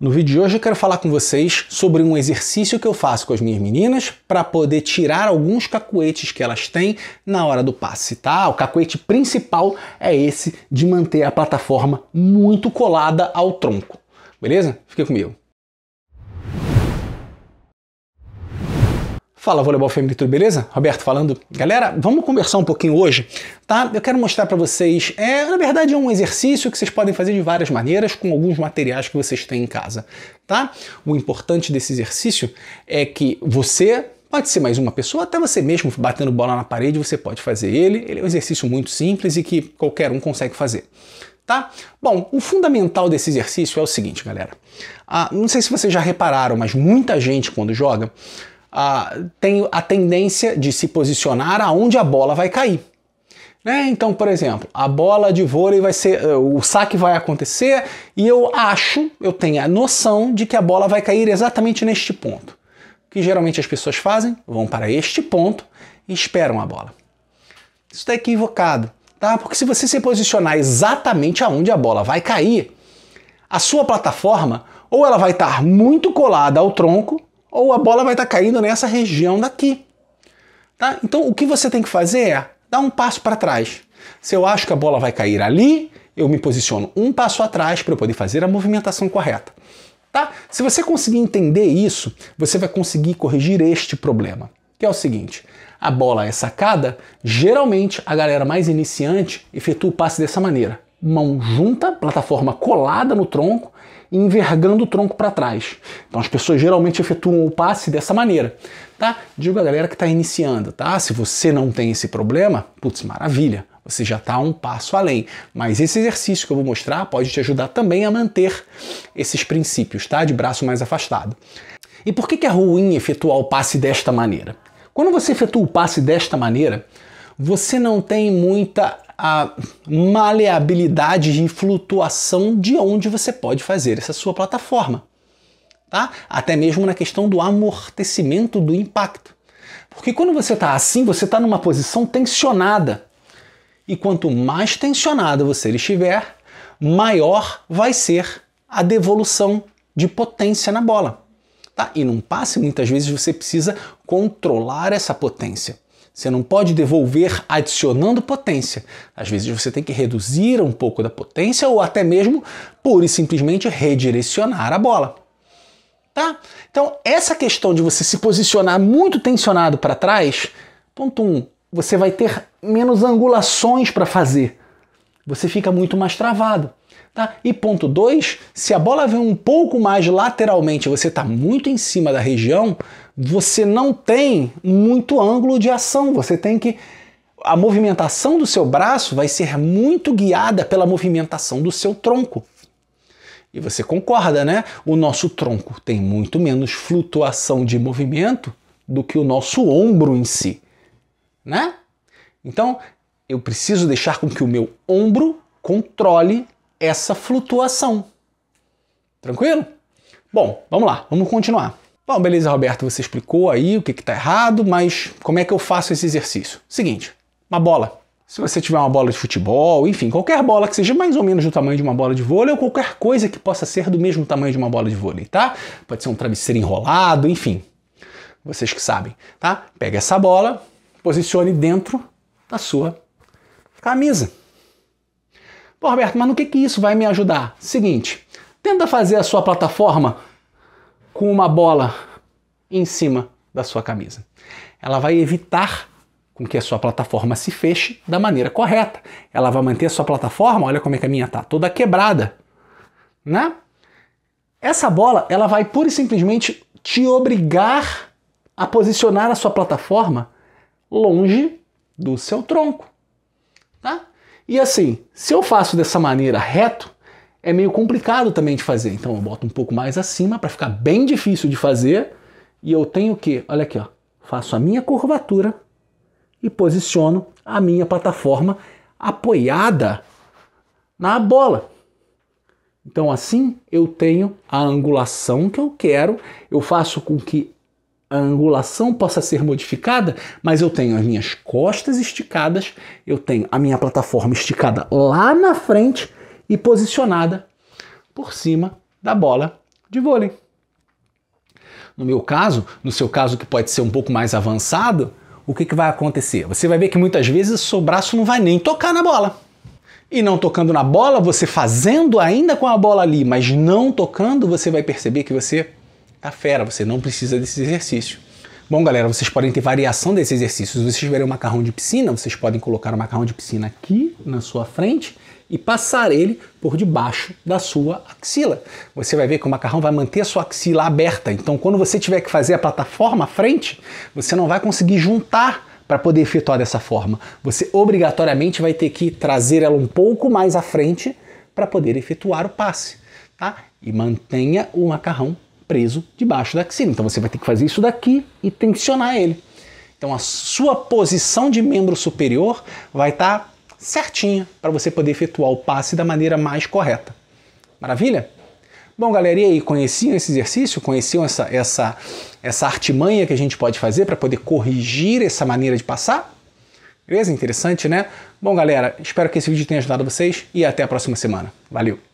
No vídeo de hoje eu quero falar com vocês sobre um exercício que eu faço com as minhas meninas para poder tirar alguns cacoetes que elas têm na hora do passe, tá? O cacoete principal é esse de manter a plataforma muito colada ao tronco. Beleza? Fica comigo. Fala Voleibol Feminino, tudo beleza? Roberto falando. Galera, vamos conversar um pouquinho hoje, tá? Eu quero mostrar para vocês, é, na verdade é um exercício que vocês podem fazer de várias maneiras com alguns materiais que vocês têm em casa, tá? O importante desse exercício é que você Pode ser mais uma pessoa, até você mesmo batendo bola na parede, você pode fazer ele. Ele é um exercício muito simples e que qualquer um consegue fazer. Tá? Bom, o fundamental desse exercício é o seguinte, galera. Ah, não sei se vocês já repararam, mas muita gente quando joga a, tem a tendência de se posicionar aonde a bola vai cair. Né? Então, por exemplo, a bola de vôlei vai ser. Eh, o saque vai acontecer e eu acho, eu tenho a noção de que a bola vai cair exatamente neste ponto. O que geralmente as pessoas fazem? Vão para este ponto e esperam a bola. Isso está equivocado, tá? Porque se você se posicionar exatamente aonde a bola vai cair, a sua plataforma ou ela vai estar muito colada ao tronco ou a bola vai estar tá caindo nessa região daqui. Tá? Então o que você tem que fazer é dar um passo para trás. Se eu acho que a bola vai cair ali, eu me posiciono um passo atrás para eu poder fazer a movimentação correta. Tá? Se você conseguir entender isso, você vai conseguir corrigir este problema, que é o seguinte: a bola é sacada, geralmente a galera mais iniciante efetua o passe dessa maneira. Mão junta, plataforma colada no tronco, envergando o tronco para trás. Então as pessoas geralmente efetuam o passe dessa maneira, tá? Digo a galera que está iniciando, tá? Se você não tem esse problema, putz, maravilha, você já está um passo além. Mas esse exercício que eu vou mostrar pode te ajudar também a manter esses princípios, tá? De braço mais afastado. E por que, que é ruim efetuar o passe desta maneira? Quando você efetua o passe desta maneira, você não tem muita a maleabilidade e flutuação de onde você pode fazer essa sua plataforma. Tá? Até mesmo na questão do amortecimento do impacto. Porque quando você está assim, você está numa posição tensionada. E quanto mais tensionado você estiver, maior vai ser a devolução de potência na bola. Tá? E num passe, muitas vezes você precisa controlar essa potência. Você não pode devolver adicionando potência. Às vezes você tem que reduzir um pouco da potência ou até mesmo pura e simplesmente redirecionar a bola. Tá? Então, essa questão de você se posicionar muito tensionado para trás, ponto 1, um, você vai ter menos angulações para fazer. Você fica muito mais travado. Tá? E ponto 2, se a bola vem um pouco mais lateralmente, você está muito em cima da região, você não tem muito ângulo de ação, você tem que a movimentação do seu braço vai ser muito guiada pela movimentação do seu tronco. E você concorda, né? O nosso tronco tem muito menos flutuação de movimento do que o nosso ombro em si, né? Então, eu preciso deixar com que o meu ombro controle essa flutuação. Tranquilo? Bom, vamos lá, vamos continuar. Bom, beleza, Roberto, você explicou aí o que está errado, mas como é que eu faço esse exercício? Seguinte, uma bola. Se você tiver uma bola de futebol, enfim, qualquer bola que seja mais ou menos do tamanho de uma bola de vôlei ou qualquer coisa que possa ser do mesmo tamanho de uma bola de vôlei, tá? Pode ser um travesseiro enrolado, enfim. Vocês que sabem, tá? Pega essa bola, posicione dentro da sua camisa. Pô, Roberto, mas no que, que isso vai me ajudar? Seguinte, tenta fazer a sua plataforma com uma bola em cima da sua camisa. Ela vai evitar com que a sua plataforma se feche da maneira correta. Ela vai manter a sua plataforma, olha como é que a minha tá, toda quebrada, né? Essa bola, ela vai pura e simplesmente te obrigar a posicionar a sua plataforma longe do seu tronco, tá? E assim, se eu faço dessa maneira reto, é meio complicado também de fazer. Então eu boto um pouco mais acima para ficar bem difícil de fazer. E eu tenho que, olha aqui, ó, faço a minha curvatura e posiciono a minha plataforma apoiada na bola. Então assim eu tenho a angulação que eu quero, eu faço com que a angulação possa ser modificada, mas eu tenho as minhas costas esticadas, eu tenho a minha plataforma esticada lá na frente e posicionada por cima da bola de vôlei. No meu caso, no seu caso que pode ser um pouco mais avançado, o que, que vai acontecer? Você vai ver que muitas vezes seu braço não vai nem tocar na bola. E não tocando na bola, você fazendo ainda com a bola ali, mas não tocando, você vai perceber que você tá fera, você não precisa desse exercício. Bom, galera, vocês podem ter variação exercício. Se Vocês tiverem um macarrão de piscina, vocês podem colocar o um macarrão de piscina aqui na sua frente e passar ele por debaixo da sua axila. Você vai ver que o macarrão vai manter a sua axila aberta. Então, quando você tiver que fazer a plataforma à frente, você não vai conseguir juntar para poder efetuar dessa forma. Você obrigatoriamente vai ter que trazer ela um pouco mais à frente para poder efetuar o passe, tá? E mantenha o macarrão preso debaixo da axila. Então você vai ter que fazer isso daqui e tensionar ele. Então a sua posição de membro superior vai estar tá certinha para você poder efetuar o passe da maneira mais correta. Maravilha? Bom, galera, e aí, conheciam esse exercício? Conheciam essa, essa, essa artimanha que a gente pode fazer para poder corrigir essa maneira de passar? Beleza? Interessante, né? Bom, galera, espero que esse vídeo tenha ajudado vocês e até a próxima semana. Valeu!